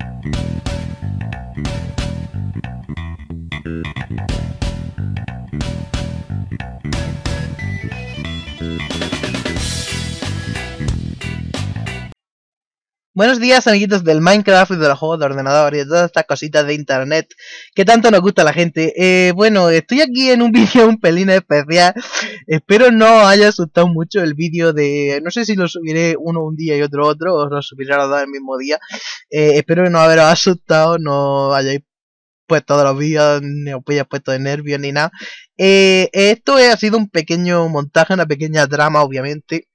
Thank you. Buenos días, amiguitos del Minecraft y de los juegos de ordenador y de todas estas cositas de internet que tanto nos gusta a la gente. Eh, bueno, estoy aquí en un vídeo un pelín especial. Espero no haya asustado mucho el vídeo de... No sé si lo subiré uno un día y otro otro, o lo subiré a los dos el mismo día. Eh, espero no haberos asustado, no hayáis puesto todos los vídeos, ni os hayáis puesto de nervios ni nada. Eh, esto ha sido un pequeño montaje, una pequeña drama, obviamente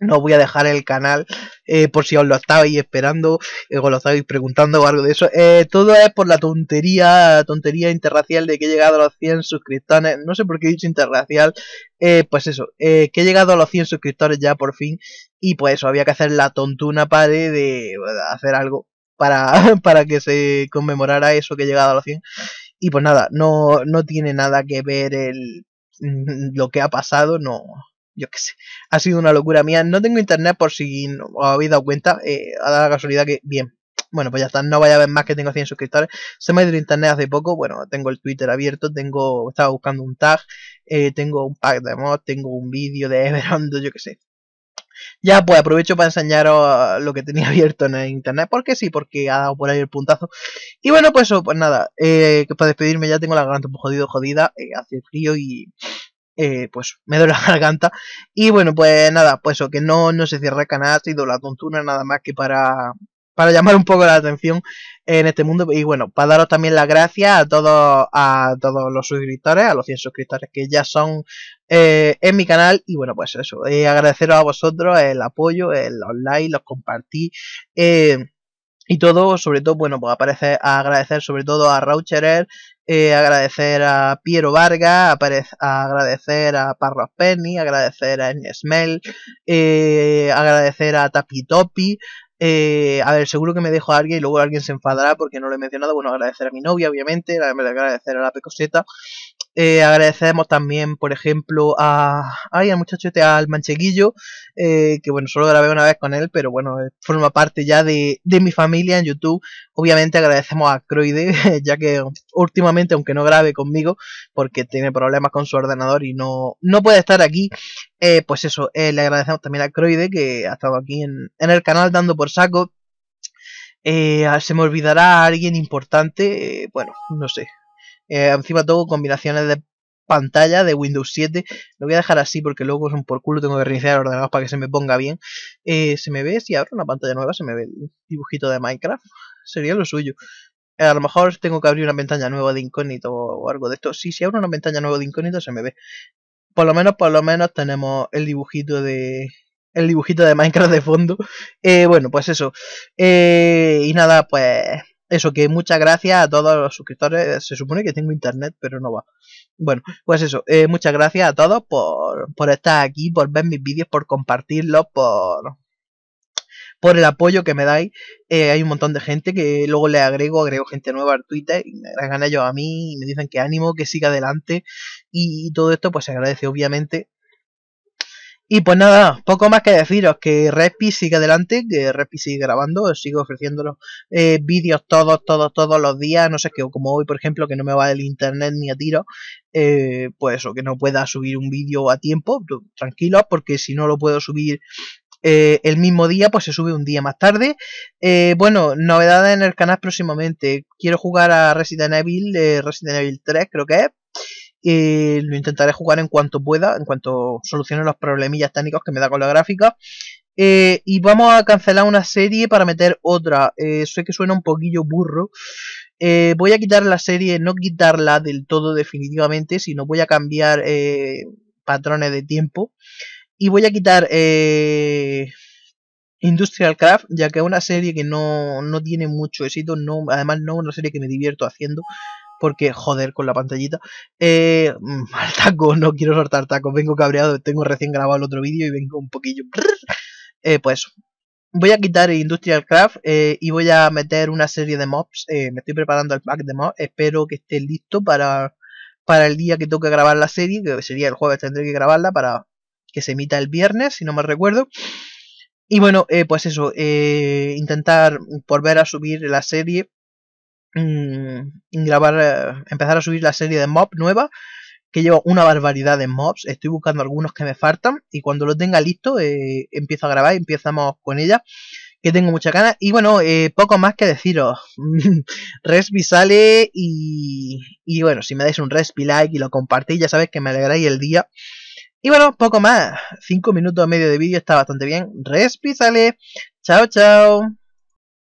no voy a dejar el canal eh, por si os lo estabais esperando eh, lo estabais preguntando o algo de eso. Eh, todo es por la tontería, tontería interracial de que he llegado a los 100 suscriptores. No sé por qué he dicho interracial. Eh, pues eso, que he llegado a los 100 suscriptores ya por fin. Y pues eso, había que hacer la tontuna padre de hacer algo para, para que se conmemorara eso que he llegado a los 100. Y pues nada, no, no tiene nada que ver el, mm, lo que ha pasado, no, yo qué sé, ha sido una locura mía. No tengo internet por si no os habéis dado cuenta, ha eh, dado la casualidad que, bien, bueno, pues ya está, no vaya a ver más que tengo 100 suscriptores. Se me ha ido el internet hace poco, bueno, tengo el Twitter abierto, tengo, estaba buscando un tag, eh, tengo un pack de mods, tengo un vídeo de Everland. yo qué sé. Ya pues aprovecho para enseñaros lo que tenía abierto en el internet, porque sí, porque ha dado por ahí el puntazo. Y bueno, pues eso, pues nada, eh, que para despedirme ya tengo la garganta un jodido, jodida, hace frío y eh, pues me duele la garganta. Y bueno, pues nada, pues eso, que no, no se cierra el canal, ha sido la tontura nada más que para, para llamar un poco la atención en este mundo. Y bueno, para daros también las gracias a todos, a todos los suscriptores, a los 100 suscriptores que ya son eh, en mi canal. Y bueno, pues eso, eh, agradeceros a vosotros el apoyo, el online, los compartí. y todo, sobre todo, bueno, pues aparece a agradecer sobre todo a Raucherer, eh, agradecer a Piero Varga, agradecer a Parros Penny, agradecer a Enesmel, eh, agradecer a Tapitopi. Eh, a ver, seguro que me dejo a alguien y luego alguien se enfadará porque no lo he mencionado. Bueno, agradecer a mi novia, obviamente, agradecer a la Pecoseta eh, agradecemos también, por ejemplo, a, ay, al muchacho este, al mancheguillo, eh, que bueno, solo grabé una vez con él, pero bueno, eh, forma parte ya de, mi familia en YouTube. Obviamente agradecemos a Croide, ya que últimamente, aunque no grabe conmigo, porque tiene problemas con su ordenador y no, no puede estar aquí, pues eso, le agradecemos también a Croide, que ha estado aquí en, en el canal dando por saco. se me olvidará alguien importante, bueno, no sé, eh, encima todo combinaciones de pantalla de Windows 7. Lo voy a dejar así porque luego son por culo, tengo que reiniciar ordenados para que se me ponga bien. Eh, se me ve, si abro una pantalla nueva, se me ve el dibujito de Minecraft. Sería lo suyo. Eh, a lo mejor tengo que abrir una ventana nueva de incógnito o algo de esto. Sí, si abro una ventana nueva de incógnito se me ve. Por lo menos, por lo menos tenemos el dibujito de, el dibujito de Minecraft de fondo. Eh, bueno, pues eso. y nada, pues eso, que muchas gracias a todos los suscriptores. Eh, se supone que tengo internet, pero no va. Bueno, pues eso. Eh, muchas gracias a todos por, por estar aquí, por ver mis vídeos, por compartirlos, por, por el apoyo que me dais. Eh, hay un montón de gente que luego le agrego, agrego gente nueva al Twitter y me agregan ellos a mí y me dicen que ánimo, que siga adelante. y todo esto pues se agradece obviamente. Y pues nada, poco más que deciros que Respi sigue adelante, que Respi sigue grabando, sigo ofreciéndolos eh, vídeos todos, todos, todos los días, no sé qué, como hoy por ejemplo que no me va el internet ni a tiro, eh, pues eso, que no pueda subir un vídeo a tiempo, tranquilos, porque si no lo puedo subir eh, el mismo día, pues se sube un día más tarde. bueno, novedades en el canal próximamente. Quiero jugar a Resident Evil, Resident Evil 3 creo que es, eh, lo intentaré jugar en cuanto pueda, en cuanto solucione los problemillas técnicos que me da con la gráfica. Eh, y vamos a cancelar una serie para meter otra. Eh, sé que suena un poquillo burro. voy a quitar la serie, no quitarla del todo definitivamente, sino voy a cambiar patrones de tiempo. Y voy a quitar Industrial Craft, ya que es una serie que no, tiene mucho éxito, no, además no es una serie que me divierto haciendo, porque joder con la pantallita. Eh, al taco, no quiero soltar tacos, vengo cabreado, tengo recién grabado el otro vídeo y vengo un poquillo. Eh, pues voy a quitar Industrial Craft eh, y voy a meter una serie de mobs. Eh, me estoy preparando el pack de mobs, espero que esté listo para, para el día que toque grabar la serie, que sería el jueves, tendré que grabarla para que se emita el viernes, si no me recuerdo. Y bueno, eh, pues eso, intentar volver a subir la serie Mm, grabar, eh, empezar a subir la serie de mob nueva, que llevo una barbaridad de mobs, estoy buscando algunos que me faltan y cuando lo tenga listo eh, empiezo a grabar, empezamos con ella, que tengo mucha ganas y bueno, eh, poco más que deciros, respi sale y, y bueno, si me dais un respi like y lo compartís ya sabéis que me alegráis el día. Y bueno, poco más, 5 minutos y medio de vídeo está bastante bien, respi sale, chao chao.